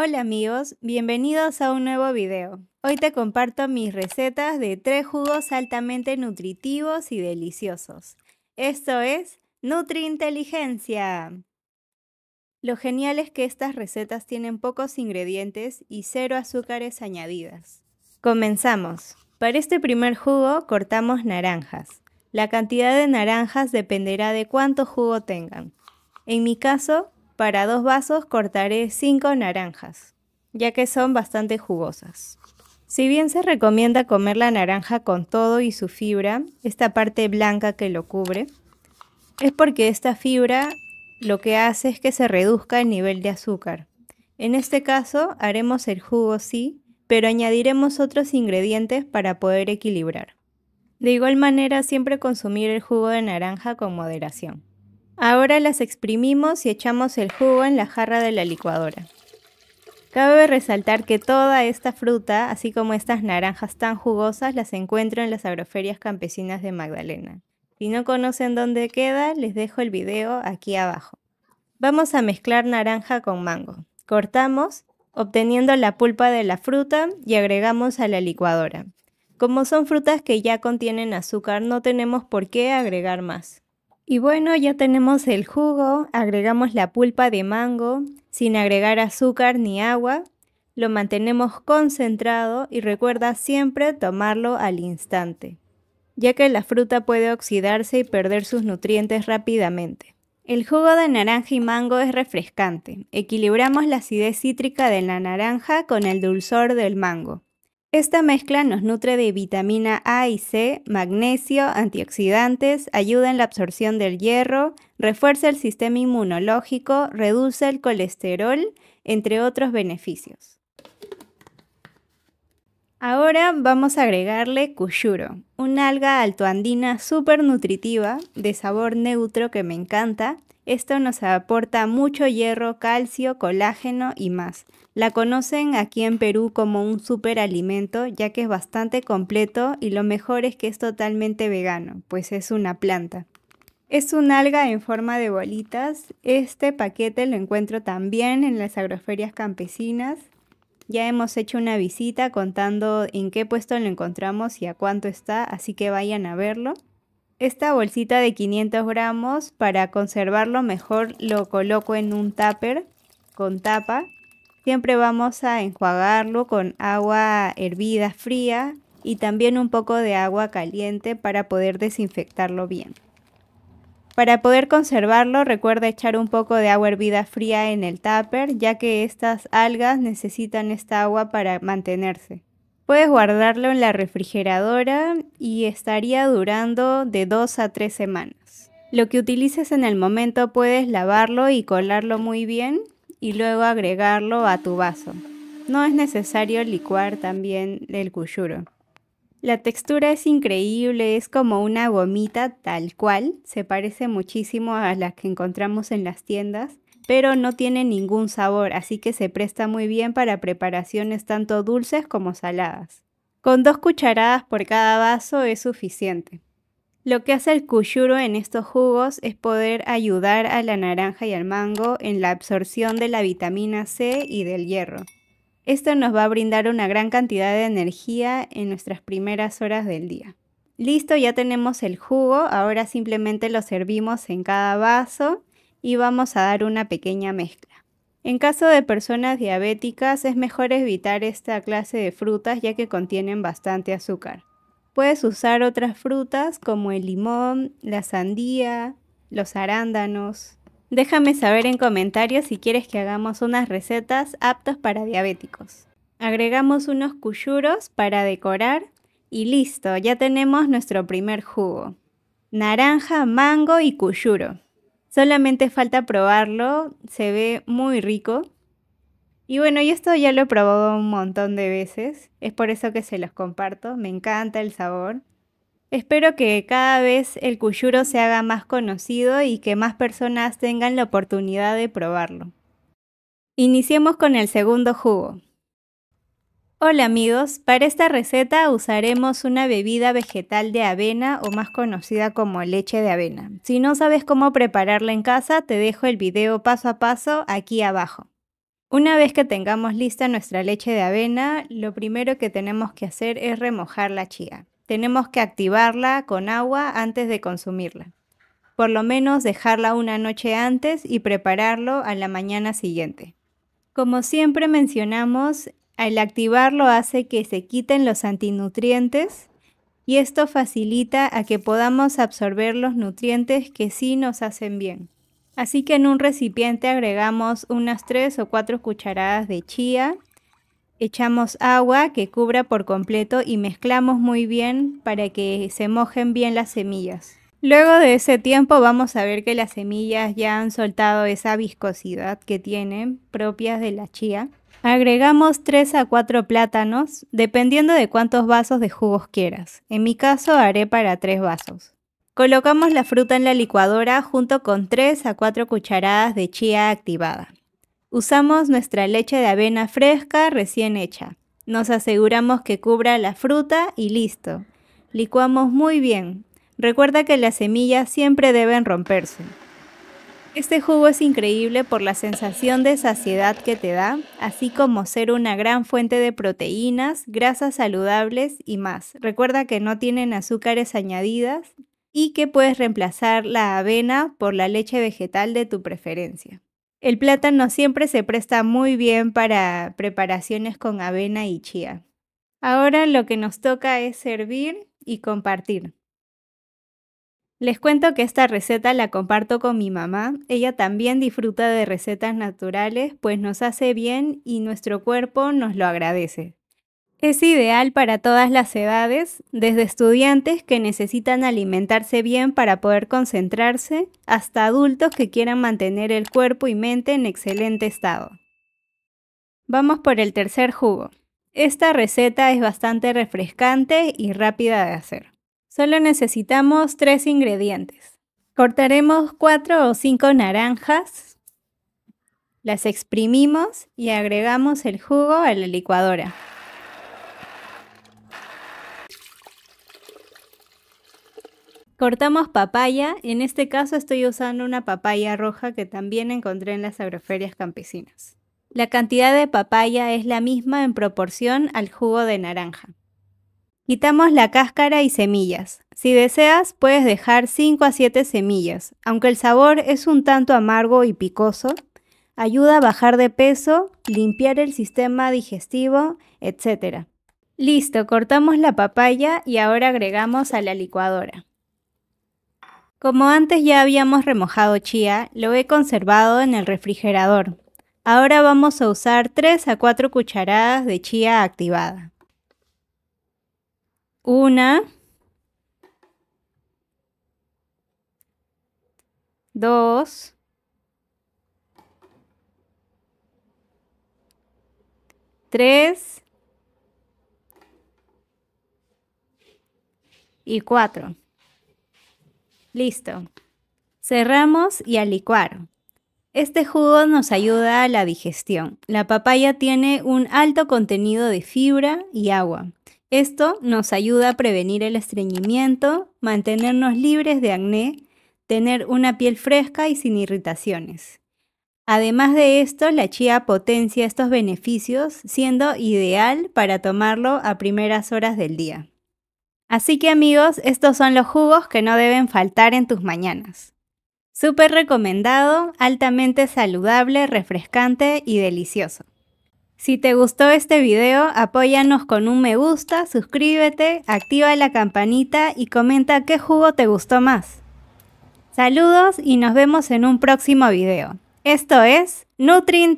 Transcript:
Hola amigos, bienvenidos a un nuevo video. Hoy te comparto mis recetas de tres jugos altamente nutritivos y deliciosos. Esto es Nutri Inteligencia. Lo genial es que estas recetas tienen pocos ingredientes y cero azúcares añadidas. Comenzamos. Para este primer jugo cortamos naranjas. La cantidad de naranjas dependerá de cuánto jugo tengan. En mi caso, para dos vasos cortaré cinco naranjas, ya que son bastante jugosas. Si bien se recomienda comer la naranja con todo y su fibra, esta parte blanca que lo cubre, es porque esta fibra lo que hace es que se reduzca el nivel de azúcar. En este caso haremos el jugo sí, pero añadiremos otros ingredientes para poder equilibrar. De igual manera siempre consumir el jugo de naranja con moderación. Ahora las exprimimos y echamos el jugo en la jarra de la licuadora. Cabe resaltar que toda esta fruta, así como estas naranjas tan jugosas, las encuentro en las agroferias campesinas de Magdalena. Si no conocen dónde queda, les dejo el video aquí abajo. Vamos a mezclar naranja con mango. Cortamos, obteniendo la pulpa de la fruta y agregamos a la licuadora. Como son frutas que ya contienen azúcar, no tenemos por qué agregar más. Y bueno, ya tenemos el jugo, agregamos la pulpa de mango sin agregar azúcar ni agua, lo mantenemos concentrado y recuerda siempre tomarlo al instante, ya que la fruta puede oxidarse y perder sus nutrientes rápidamente. El jugo de naranja y mango es refrescante. Equilibramos la acidez cítrica de la naranja con el dulzor del mango. Esta mezcla nos nutre de vitamina A y C, magnesio, antioxidantes, ayuda en la absorción del hierro, refuerza el sistema inmunológico, reduce el colesterol, entre otros beneficios. Ahora vamos a agregarle cuyuro, una alga altoandina súper nutritiva, de sabor neutro que me encanta, esto nos aporta mucho hierro, calcio, colágeno y más. La conocen aquí en Perú como un superalimento ya que es bastante completo y lo mejor es que es totalmente vegano, pues es una planta. Es un alga en forma de bolitas. Este paquete lo encuentro también en las agroferias campesinas. Ya hemos hecho una visita contando en qué puesto lo encontramos y a cuánto está, así que vayan a verlo. Esta bolsita de 500 gramos, para conservarlo mejor lo coloco en un tupper con tapa. Siempre vamos a enjuagarlo con agua hervida fría y también un poco de agua caliente para poder desinfectarlo bien. Para poder conservarlo, recuerda echar un poco de agua hervida fría en el tupper, ya que estas algas necesitan esta agua para mantenerse. Puedes guardarlo en la refrigeradora y estaría durando de 2 a 3 semanas. Lo que utilices en el momento puedes lavarlo y colarlo muy bien y luego agregarlo a tu vaso. No es necesario licuar también el cuyuro. La textura es increíble, es como una gomita tal cual, se parece muchísimo a las que encontramos en las tiendas pero no tiene ningún sabor, así que se presta muy bien para preparaciones tanto dulces como saladas. Con dos cucharadas por cada vaso es suficiente. Lo que hace el cuchuro en estos jugos es poder ayudar a la naranja y al mango en la absorción de la vitamina C y del hierro. Esto nos va a brindar una gran cantidad de energía en nuestras primeras horas del día. Listo, ya tenemos el jugo, ahora simplemente lo servimos en cada vaso y vamos a dar una pequeña mezcla. En caso de personas diabéticas es mejor evitar esta clase de frutas ya que contienen bastante azúcar. Puedes usar otras frutas como el limón, la sandía, los arándanos. Déjame saber en comentarios si quieres que hagamos unas recetas aptas para diabéticos. Agregamos unos cuyuros para decorar y listo, ya tenemos nuestro primer jugo. Naranja, mango y cuyuro. Solamente falta probarlo, se ve muy rico. Y bueno, yo esto ya lo he probado un montón de veces, es por eso que se los comparto, me encanta el sabor. Espero que cada vez el cuyuro se haga más conocido y que más personas tengan la oportunidad de probarlo. Iniciemos con el segundo jugo. Hola amigos, para esta receta usaremos una bebida vegetal de avena o más conocida como leche de avena. Si no sabes cómo prepararla en casa, te dejo el video paso a paso aquí abajo. Una vez que tengamos lista nuestra leche de avena, lo primero que tenemos que hacer es remojar la chía. Tenemos que activarla con agua antes de consumirla. Por lo menos dejarla una noche antes y prepararlo a la mañana siguiente. Como siempre mencionamos, al activarlo hace que se quiten los antinutrientes y esto facilita a que podamos absorber los nutrientes que sí nos hacen bien. Así que en un recipiente agregamos unas 3 o 4 cucharadas de chía, echamos agua que cubra por completo y mezclamos muy bien para que se mojen bien las semillas. Luego de ese tiempo vamos a ver que las semillas ya han soltado esa viscosidad que tienen propias de la chía. Agregamos 3 a 4 plátanos, dependiendo de cuántos vasos de jugos quieras. En mi caso haré para 3 vasos. Colocamos la fruta en la licuadora junto con 3 a 4 cucharadas de chía activada. Usamos nuestra leche de avena fresca recién hecha. Nos aseguramos que cubra la fruta y listo. Licuamos muy bien. Recuerda que las semillas siempre deben romperse. Este jugo es increíble por la sensación de saciedad que te da, así como ser una gran fuente de proteínas, grasas saludables y más. Recuerda que no tienen azúcares añadidas y que puedes reemplazar la avena por la leche vegetal de tu preferencia. El plátano siempre se presta muy bien para preparaciones con avena y chía. Ahora lo que nos toca es servir y compartir. Les cuento que esta receta la comparto con mi mamá. Ella también disfruta de recetas naturales, pues nos hace bien y nuestro cuerpo nos lo agradece. Es ideal para todas las edades, desde estudiantes que necesitan alimentarse bien para poder concentrarse, hasta adultos que quieran mantener el cuerpo y mente en excelente estado. Vamos por el tercer jugo. Esta receta es bastante refrescante y rápida de hacer. Solo necesitamos tres ingredientes. Cortaremos cuatro o cinco naranjas, las exprimimos y agregamos el jugo a la licuadora. Cortamos papaya, en este caso estoy usando una papaya roja que también encontré en las agroferias campesinas. La cantidad de papaya es la misma en proporción al jugo de naranja. Quitamos la cáscara y semillas. Si deseas, puedes dejar 5 a 7 semillas. Aunque el sabor es un tanto amargo y picoso, ayuda a bajar de peso, limpiar el sistema digestivo, etc. Listo, cortamos la papaya y ahora agregamos a la licuadora. Como antes ya habíamos remojado chía, lo he conservado en el refrigerador. Ahora vamos a usar 3 a 4 cucharadas de chía activada. Una. Dos. Tres. Y cuatro. Listo. Cerramos y a licuar. Este jugo nos ayuda a la digestión. La papaya tiene un alto contenido de fibra y agua esto nos ayuda a prevenir el estreñimiento, mantenernos libres de acné, tener una piel fresca y sin irritaciones. Además de esto, la chía potencia estos beneficios, siendo ideal para tomarlo a primeras horas del día. Así que amigos, estos son los jugos que no deben faltar en tus mañanas. Súper recomendado, altamente saludable, refrescante y delicioso. Si te gustó este video, apóyanos con un me gusta, suscríbete, activa la campanita y comenta qué jugo te gustó más. Saludos y nos vemos en un próximo video. Esto es Nutri